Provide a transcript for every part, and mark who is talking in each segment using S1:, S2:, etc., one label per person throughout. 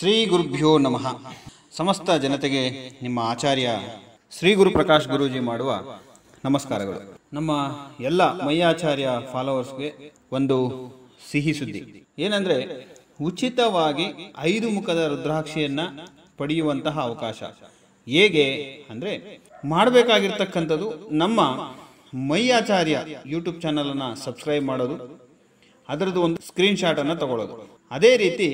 S1: ಶ್ರೀ ಗುರುಭ್ಯೋ ನಮಃ ಸಮಸ್ತ ಜನತೆಗೆ ನಿಮ್ಮ ಆಚಾರ್ಯ ಶ್ರೀ ಗುರು ಪ್ರಕಾಶ್ ಗುರೂಜಿ ಮಾಡುವ ನಮಸ್ಕಾರಗಳು ನಮ್ಮ ಎಲ್ಲ ಮಯ್ಯಾಚಾರ್ಯ ಫಾಲೋವರ್ಸ್ಗೆ ಒಂದು ಸಿಹಿ ಸುದ್ದಿ ಏನಂದ್ರೆ ಉಚಿತವಾಗಿ ಐದು ಮುಖದ ರುದ್ರಾಕ್ಷಿಯನ್ನ ಪಡೆಯುವಂತಹ ಅವಕಾಶ ಹೇಗೆ ಅಂದ್ರೆ ಮಾಡಬೇಕಾಗಿರ್ತಕ್ಕಂಥದ್ದು ನಮ್ಮ ಮೈಯಾಚಾರ್ಯ ಯೂಟ್ಯೂಬ್ ಅನ್ನ ಸಬ್ಸ್ಕ್ರೈಬ್ ಮಾಡೋದು ಅದರದ್ದು ಒಂದು ಸ್ಕ್ರೀನ್ ಶಾಟನ್ನು ತಗೊಳ್ಳೋದು ಅದೇ ರೀತಿ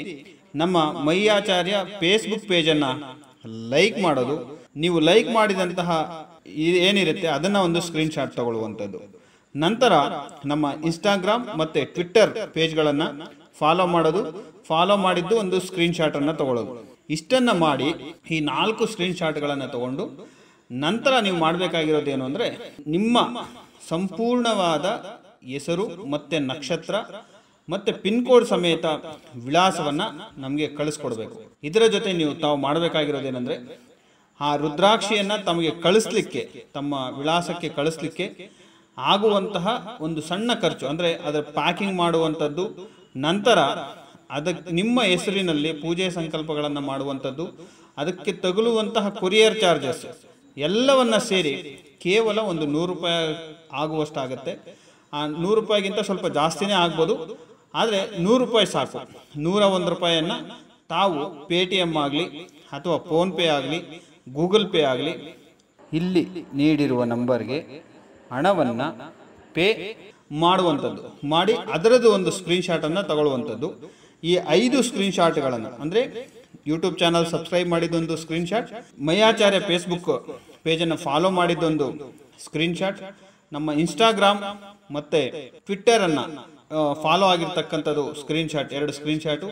S1: ನಮ್ಮ ಮೈಯಾಚಾರ್ಯ ಫೇಸ್ಬುಕ್ ಪೇಜನ್ನು ಲೈಕ್ ಮಾಡೋದು ನೀವು ಲೈಕ್ ಮಾಡಿದಂತಹ ಏನಿರುತ್ತೆ ಅದನ್ನು ಒಂದು ಸ್ಕ್ರೀನ್ಶಾಟ್ ತಗೊಳ್ಳುವಂಥದ್ದು ನಂತರ ನಮ್ಮ ಇನ್ಸ್ಟಾಗ್ರಾಮ್ ಮತ್ತು ಟ್ವಿಟ್ಟರ್ ಪೇಜ್ಗಳನ್ನು ಫಾಲೋ ಮಾಡೋದು ಫಾಲೋ ಮಾಡಿದ್ದು ಒಂದು ಸ್ಕ್ರೀನ್ಶಾಟನ್ನು ತಗೊಳ್ಳೋದು ಇಷ್ಟನ್ನು ಮಾಡಿ ಈ ನಾಲ್ಕು ಸ್ಕ್ರೀನ್ಶಾಟ್ಗಳನ್ನು ತಗೊಂಡು ನಂತರ ನೀವು ಮಾಡಬೇಕಾಗಿರೋದು ಏನು ಅಂದರೆ ನಿಮ್ಮ ಸಂಪೂರ್ಣವಾದ ಹೆಸರು ಮತ್ತು ನಕ್ಷತ್ರ ಮತ್ತು ಪಿನ್ ಕೋಡ್ ಸಮೇತ ವಿಳಾಸವನ್ನು ನಮಗೆ ಕಳಿಸ್ಕೊಡ್ಬೇಕು ಇದರ ಜೊತೆ ನೀವು ತಾವು ಮಾಡಬೇಕಾಗಿರೋದೇನೆಂದರೆ ಆ ರುದ್ರಾಕ್ಷಿಯನ್ನು ತಮಗೆ ಕಳಿಸ್ಲಿಕ್ಕೆ ತಮ್ಮ ವಿಳಾಸಕ್ಕೆ ಕಳಿಸ್ಲಿಕ್ಕೆ ಆಗುವಂತಹ ಒಂದು ಸಣ್ಣ ಖರ್ಚು ಅಂದರೆ ಅದರ ಪ್ಯಾಕಿಂಗ್ ಮಾಡುವಂಥದ್ದು ನಂತರ ಅದಕ್ಕೆ ನಿಮ್ಮ ಹೆಸರಿನಲ್ಲಿ ಪೂಜೆ ಸಂಕಲ್ಪಗಳನ್ನು ಮಾಡುವಂಥದ್ದು ಅದಕ್ಕೆ ತಗುಲುವಂತಹ ಕೊರಿಯರ್ ಚಾರ್ಜಸ್ ಎಲ್ಲವನ್ನ ಸೇರಿ ಕೇವಲ ಒಂದು ನೂರು ರೂಪಾಯಿ ಆಗುವಷ್ಟಾಗತ್ತೆ ಆ ನೂರು ರೂಪಾಯಿಗಿಂತ ಸ್ವಲ್ಪ ಜಾಸ್ತಿನೇ ಆಗ್ಬೋದು ಆದರೆ ನೂರು ರೂಪಾಯಿ ಸಾಕು ನೂರ ಒಂದು ರೂಪಾಯಿಯನ್ನು ತಾವು ಪೇ ಟಿ ಎಮ್ ಆಗಲಿ ಅಥವಾ ಫೋನ್ಪೇ ಆಗಲಿ ಗೂಗಲ್ ಪೇ ಆಗಲಿ ಇಲ್ಲಿ ನೀಡಿರುವ ನಂಬರ್ಗೆ ಹಣವನ್ನು ಪೇ ಮಾಡುವಂಥದ್ದು ಮಾಡಿ ಅದರದ್ದು ಒಂದು ಸ್ಕ್ರೀನ್ಶಾಟನ್ನು ತಗೊಳ್ಳುವಂಥದ್ದು ಈ ಐದು ಸ್ಕ್ರೀನ್ಶಾಟ್ಗಳನ್ನು ಅಂದರೆ ಯೂಟ್ಯೂಬ್ ಚಾನಲ್ ಸಬ್ಸ್ಕ್ರೈಬ್ ಮಾಡಿದ್ದೊಂದು ಸ್ಕ್ರೀನ್ಶಾಟ್ ಮಯಾಚಾರ್ಯ ಫೇಸ್ಬುಕ್ ಪೇಜನ್ನು ಫಾಲೋ ಮಾಡಿದ್ದೊಂದು ಸ್ಕ್ರೀನ್ಶಾಟ್ ನಮ್ಮ ಇನ್ಸ್ಟಾಗ್ರಾಮ್ ಮತ್ತು ಟ್ವಿಟ್ಟರನ್ನು ಫಾಲೋ ಆಗಿರ್ತಕ್ಕಂಥದ್ದು ಸ್ಕ್ರೀನ್ ಶಾಟ್ ಎರಡು ಸ್ಕ್ರೀನ್ ಶಾಟು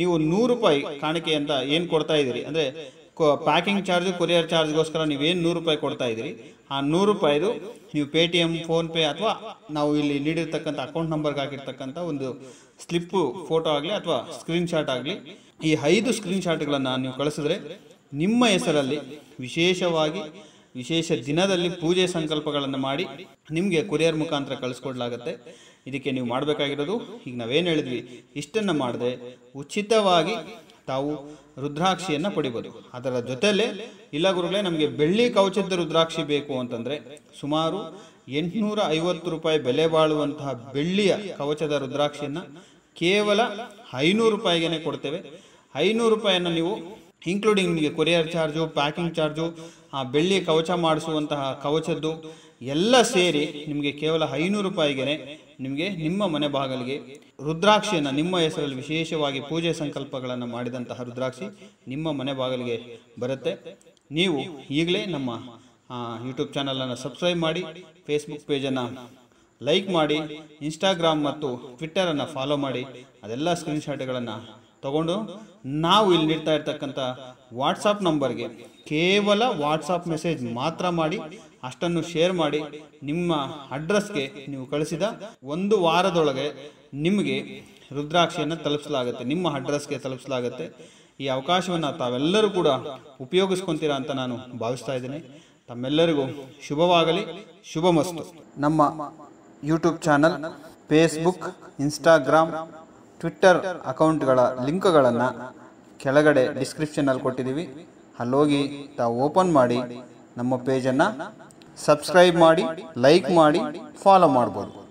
S1: ನೀವು ನೂರು ರೂಪಾಯಿ ಕಾಣಿಕೆ ಅಂತ ಏನು ಕೊಡ್ತಾ ಇದ್ದೀರಿ ಅಂದರೆ ಪ್ಯಾಕಿಂಗ್ ಚಾರ್ಜ್ ಕೊರಿಯರ್ ಚಾರ್ಜ್ಗೋಸ್ಕರ ಏನು ನೂರು ರೂಪಾಯಿ ಕೊಡ್ತಾ ಇದ್ದೀರಿ ಆ ನೂರು ರೂಪಾಯಿದು ನೀವು ಪೇ ಟಿ ಎಮ್ ಫೋನ್ಪೇ ಅಥವಾ ನಾವು ಇಲ್ಲಿ ನೀಡಿರ್ತಕ್ಕಂಥ ಅಕೌಂಟ್ ನಂಬರ್ಗೆ ಹಾಕಿರ್ತಕ್ಕಂಥ ಒಂದು ಸ್ಲಿಪ್ಪು ಫೋಟೋ ಆಗಲಿ ಅಥವಾ ಸ್ಕ್ರೀನ್ ಶಾಟ್ ಆಗಲಿ ಈ ಐದು ಸ್ಕ್ರೀನ್ ಶಾಟ್ಗಳನ್ನು ನೀವು ಕಳಿಸಿದ್ರೆ ನಿಮ್ಮ ಹೆಸರಲ್ಲಿ ವಿಶೇಷವಾಗಿ ವಿಶೇಷ ದಿನದಲ್ಲಿ ಪೂಜೆ ಸಂಕಲ್ಪಗಳನ್ನು ಮಾಡಿ ನಿಮಗೆ ಕೊರಿಯರ್ ಮುಖಾಂತರ ಕಳಿಸ್ಕೊಡ್ಲಾಗತ್ತೆ ಇದಕ್ಕೆ ನೀವು ಮಾಡಬೇಕಾಗಿರೋದು ಈಗ ನಾವೇನು ಹೇಳಿದ್ವಿ ಇಷ್ಟನ್ನು ಮಾಡದೆ ಉಚಿತವಾಗಿ ತಾವು ರುದ್ರಾಕ್ಷಿಯನ್ನು ಪಡಿಬೋದು ಅದರ ಜೊತೆಯಲ್ಲೇ ಇಲ್ಲ ಗುರುಗಳೇ ನಮಗೆ ಬೆಳ್ಳಿ ಕವಚದ ರುದ್ರಾಕ್ಷಿ ಬೇಕು ಅಂತಂದರೆ ಸುಮಾರು ಎಂಟುನೂರ ಐವತ್ತು ರೂಪಾಯಿ ಬೆಲೆ ಬಾಳುವಂತಹ ಬೆಳ್ಳಿಯ ಕವಚದ ರುದ್ರಾಕ್ಷಿಯನ್ನು ಕೇವಲ ಐನೂರು ರೂಪಾಯಿಗೆ ಕೊಡ್ತೇವೆ ಐನೂರು ರೂಪಾಯಿಯನ್ನು ನೀವು ಇನ್ಕ್ಲೂಡಿಂಗ್ ನಿಮಗೆ ಕೊರಿಯರ್ ಚಾರ್ಜು ಪ್ಯಾಕಿಂಗ್ ಚಾರ್ಜು ಆ ಬೆಳ್ಳಿ ಕವಚ ಮಾಡಿಸುವಂತಹ ಕವಚದ್ದು ಎಲ್ಲ ಸೇರಿ ನಿಮಗೆ ಕೇವಲ ಐನೂರು ರೂಪಾಯಿಗೆ ನಿಮಗೆ ನಿಮ್ಮ ಮನೆ ಬಾಗಿಲಿಗೆ ರುದ್ರಾಕ್ಷಿಯನ್ನು ನಿಮ್ಮ ಹೆಸರಲ್ಲಿ ವಿಶೇಷವಾಗಿ ಪೂಜೆ ಸಂಕಲ್ಪಗಳನ್ನು ಮಾಡಿದಂತಹ ರುದ್ರಾಕ್ಷಿ ನಿಮ್ಮ ಮನೆ ಬಾಗಿಲಿಗೆ ಬರುತ್ತೆ ನೀವು ಈಗಲೇ ನಮ್ಮ ಯೂಟ್ಯೂಬ್ ಚಾನಲನ್ನು ಸಬ್ಸ್ಕ್ರೈಬ್ ಮಾಡಿ ಫೇಸ್ಬುಕ್ ಪೇಜನ್ನು ಲೈಕ್ ಮಾಡಿ ಇನ್ಸ್ಟಾಗ್ರಾಮ್ ಮತ್ತು ಟ್ವಿಟ್ಟರನ್ನು ಫಾಲೋ ಮಾಡಿ ಅದೆಲ್ಲ ಸ್ಕ್ರೀನ್ಶಾಟ್ಗಳನ್ನು ತಗೊಂಡು ನಾವು ಇಲ್ಲಿ ನೀಡ್ತಾ ಇರ್ತಕ್ಕಂಥ ವಾಟ್ಸಪ್ ನಂಬರ್ಗೆ ಕೇವಲ ವಾಟ್ಸಪ್ ಮೆಸೇಜ್ ಮಾತ್ರ ಮಾಡಿ ಅಷ್ಟನ್ನು ಶೇರ್ ಮಾಡಿ ನಿಮ್ಮ ಅಡ್ರೆಸ್ಗೆ ನೀವು ಕಳಿಸಿದ ಒಂದು ವಾರದೊಳಗೆ ನಿಮಗೆ ರುದ್ರಾಕ್ಷಿಯನ್ನು ತಲುಪಿಸಲಾಗುತ್ತೆ ನಿಮ್ಮ ಅಡ್ರೆಸ್ಗೆ ತಲುಪಿಸಲಾಗುತ್ತೆ ಈ ಅವಕಾಶವನ್ನು ತಾವೆಲ್ಲರೂ ಕೂಡ ಉಪಯೋಗಿಸ್ಕೊಂತೀರಾ ಅಂತ ನಾನು ಭಾವಿಸ್ತಾ ಇದ್ದೀನಿ ತಮ್ಮೆಲ್ಲರಿಗೂ ಶುಭವಾಗಲಿ ಶುಭಮಸ್ತು ನಮ್ಮ YouTube channel Facebook Instagram Twitter ಅಕೌಂಟ್ಗಳ ಲಿಂಕ್ಗಳನ್ನು ಕೆಳಗಡೆ ಡಿಸ್ಕ್ರಿಪ್ಷನಲ್ಲಿ ಕೊಟ್ಟಿದ್ದೀವಿ ಅಲ್ಲೋಗಿ ತಾವು ಓಪನ್ ಮಾಡಿ ನಮ್ಮ ಪೇಜನ್ನು ಸಬ್ಸ್ಕ್ರೈಬ್ ಮಾಡಿ ಲೈಕ್ ಮಾಡಿ ಫಾಲೋ ಮಾಡ್ಬೋದು